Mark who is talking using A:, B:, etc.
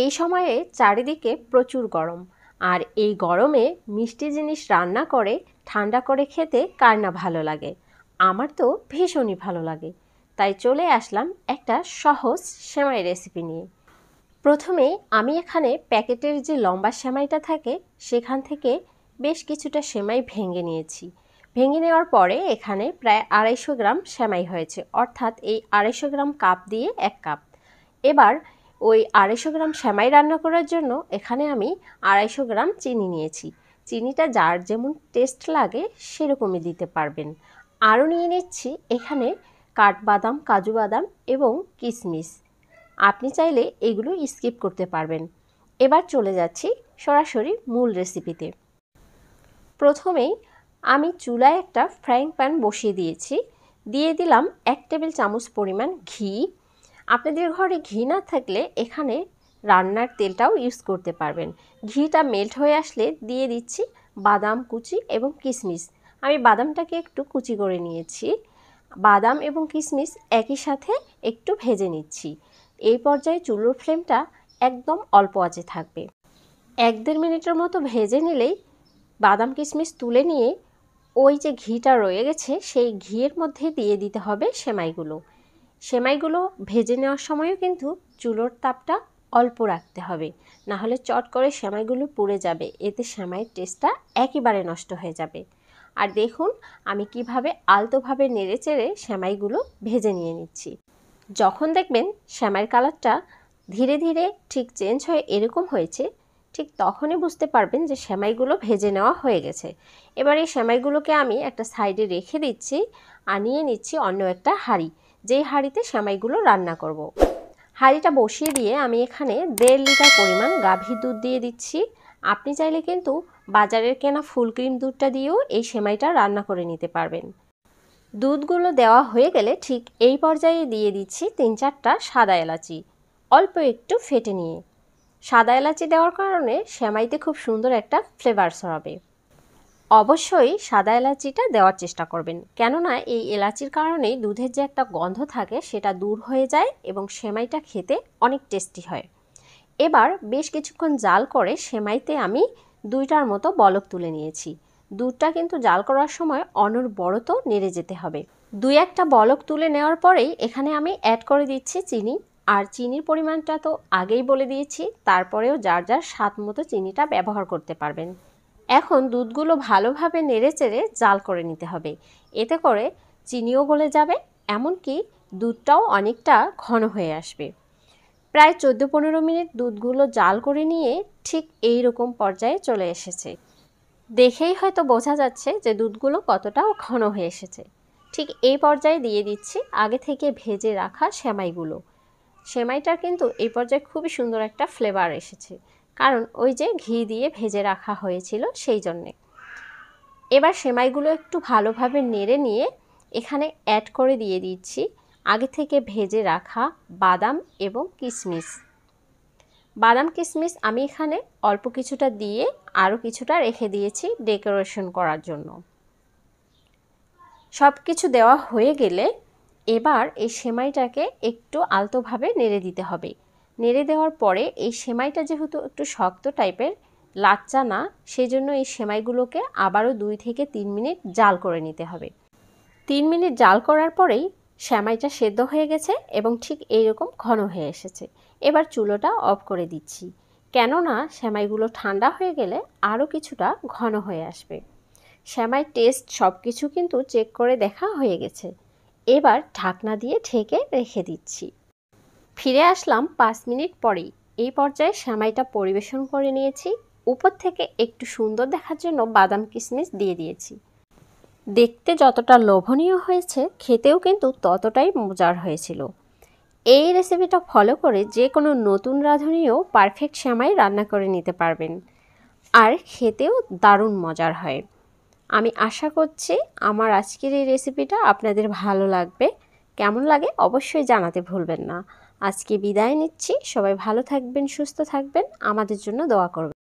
A: এই সময়ে চারিদিকে প্রচুর গরম আর এই গরমে মিষ্টি জিনিস রান্না করে ঠান্ডা করে খেতে কার না ভালো লাগে আমার তো ভীষণই ভালো লাগে তাই চলে আসলাম একটা সহজ সেমাই রেসিপি নিয়ে প্রথমে আমি এখানে প্যাকেটের যে লম্বা সেমাইটা থাকে সেখান থেকে বেশ কিছুটা সেমাই ভেঙে নিয়েছি ভেঙে নেওয়ার পরে এখানে প্রায় আড়াইশো গ্রাম সেমাই হয়েছে অর্থাৎ এই আড়াইশো গ্রাম কাপ দিয়ে এক কাপ এবার ওই আড়াইশো গ্রাম শ্যামাই রান্না করার জন্য এখানে আমি আড়াইশো গ্রাম চিনি নিয়েছি চিনিটা যার যেমন টেস্ট লাগে সেরকমই দিতে পারবেন আরও নিয়ে নিচ্ছি এখানে কাঠবাদাম কাজু বাদাম এবং কিশমিশ আপনি চাইলে এগুলো স্কিপ করতে পারবেন এবার চলে যাচ্ছি সরাসরি মূল রেসিপিতে প্রথমেই আমি চুলায় একটা ফ্রাইং প্যান বসিয়ে দিয়েছি দিয়ে দিলাম এক টেবিল চামচ পরিমাণ ঘি আপনাদের ঘরে ঘি না থাকলে এখানে রান্নার তেলটাও ইউজ করতে পারবেন ঘিটা মেল্ট হয়ে আসলে দিয়ে দিচ্ছি বাদাম কুচি এবং কিশমিশ আমি বাদামটাকে একটু কুচি করে নিয়েছি বাদাম এবং কিশমিশ একই সাথে একটু ভেজে নিচ্ছি এই পর্যায়ে চুলোর ফ্লেমটা একদম অল্প আঁচে থাকবে এক দেড় মিনিটের মতো ভেজে নিলেই বাদাম কিশমিশ তুলে নিয়ে ওই যে ঘিটা রয়ে গেছে সেই ঘিয়ের মধ্যে দিয়ে দিতে হবে সেমাইগুলো সেমাইগুলো ভেজে নেওয়ার সময়ও কিন্তু চুলোর তাপটা অল্প রাখতে হবে না হলে চট করে সেমাইগুলো পুড়ে যাবে এতে সেমাইয়ের টেস্টটা একেবারে নষ্ট হয়ে যাবে আর দেখুন আমি কিভাবে আলতোভাবে নেড়ে চেড়ে সেমাইগুলো ভেজে নিয়ে নিচ্ছি যখন দেখবেন সেমাইয়ের কালারটা ধীরে ধীরে ঠিক চেঞ্জ হয়ে এরকম হয়েছে ঠিক তখনই বুঝতে পারবেন যে সেমাইগুলো ভেজে নেওয়া হয়ে গেছে এবার এই সেমাইগুলোকে আমি একটা সাইডে রেখে দিচ্ছি আনিয়ে নিচ্ছি অন্য একটা হাঁড়ি যেই হাঁড়িতে সেমাইগুলো রান্না করব। হাঁড়িটা বসিয়ে দিয়ে আমি এখানে দেড় লিটার পরিমাণ গাভীর দুধ দিয়ে দিচ্ছি আপনি চাইলে কিন্তু বাজারের কেনা ফুল ক্রিম দুধটা দিয়েও এই সেমাইটা রান্না করে নিতে পারবেন দুধগুলো দেওয়া হয়ে গেলে ঠিক এই পর্যায়ে দিয়ে দিচ্ছি তিন চারটা সাদা এলাচি অল্প একটু ফেটে নিয়ে সাদা এলাচি দেওয়ার কারণে সেমাইতে খুব সুন্দর একটা ফ্লেভার সরাবে অবশ্যই সাদা এলাচিটা দেওয়ার চেষ্টা করবেন কেননা এই এলাচির কারণেই দুধের যে একটা গন্ধ থাকে সেটা দূর হয়ে যায় এবং সেমাইটা খেতে অনেক টেস্টি হয় এবার বেশ কিছুক্ষণ জাল করে সেমাইতে আমি দুইটার মতো বলক তুলে নিয়েছি দুধটা কিন্তু জাল করার সময় অনর্বরত নেড়ে যেতে হবে দুই একটা বলক তুলে নেওয়ার পরেই এখানে আমি অ্যাড করে দিচ্ছি চিনি আর চিনির পরিমাণটা তো আগেই বলে দিয়েছি তারপরেও যার যার স্বাদ মতো চিনিটা ব্যবহার করতে পারবেন এখন দুধগুলো ভালোভাবে নেড়েচেড়ে জাল করে নিতে হবে এতে করে চিনিও গলে যাবে এমনকি দুধটাও অনেকটা ঘন হয়ে আসবে প্রায় চোদ্দো পনেরো মিনিট দুধগুলো জাল করে নিয়ে ঠিক এই রকম পর্যায়ে চলে এসেছে দেখেই হয়তো বোঝা যাচ্ছে যে দুধগুলো কতটাও ঘন হয়ে এসেছে ঠিক এই পর্যায়ে দিয়ে দিচ্ছি আগে থেকে ভেজে রাখা সেমাইগুলো সেমাইটার কিন্তু এই পর্যায়ে খুবই সুন্দর একটা ফ্লেভার এসেছে কারণ ওই যে ঘি দিয়ে ভেজে রাখা হয়েছিল সেই জন্যে এবার সেমাইগুলো একটু ভালোভাবে নেড়ে নিয়ে এখানে অ্যাড করে দিয়ে দিচ্ছি আগে থেকে ভেজে রাখা বাদাম এবং কিশমিশ বাদাম কিশমিশ আমি এখানে অল্প কিছুটা দিয়ে আরও কিছুটা রেখে দিয়েছি ডেকোরেশন করার জন্য সব কিছু দেওয়া হয়ে গেলে এবার এই সেমাইটাকে একটু আলতোভাবে নেড়ে দিতে হবে নেড়ে দেওয়ার পরে এই সেমাইটা যেহেতু একটু শক্ত টাইপের লাচ্চা না সেই জন্য এই সেমাইগুলোকে আবারও দুই থেকে তিন মিনিট জাল করে নিতে হবে তিন মিনিট জাল করার পরেই শ্যামাইটা সেদ্ধ হয়ে গেছে এবং ঠিক এইরকম ঘন হয়ে এসেছে এবার চুলোটা অফ করে দিচ্ছি কেননা শ্যামাইগুলো ঠান্ডা হয়ে গেলে আরও কিছুটা ঘন হয়ে আসবে শ্যামাই টেস্ট সব কিছু কিন্তু চেক করে দেখা হয়ে গেছে এবার ঢাকনা দিয়ে ঢেকে রেখে দিচ্ছি ফিরে আসলাম পাঁচ মিনিট পরেই এই পর্যায়ে সামাইটা পরিবেশন করে নিয়েছি উপর থেকে একটু সুন্দর দেখার জন্য বাদাম কিশমিশ দিয়ে দিয়েছি দেখতে যতটা লোভনীয় হয়েছে খেতেও কিন্তু ততটাই মজার হয়েছিল এই রেসিপিটা ফলো করে যে কোনো নতুন রাঁধুনিও পারফেক্ট শ্যামাই রান্না করে নিতে পারবেন আর খেতেও দারুণ মজার হয় আমি আশা করছি আমার আজকের এই রেসিপিটা আপনাদের ভালো লাগবে কেমন লাগে অবশ্যই জানাতে ভুলবেন না আজকে বিদায় নিচ্ছি সবাই ভালো থাকবেন সুস্থ থাকবেন আমাদের জন্য দোয়া করবেন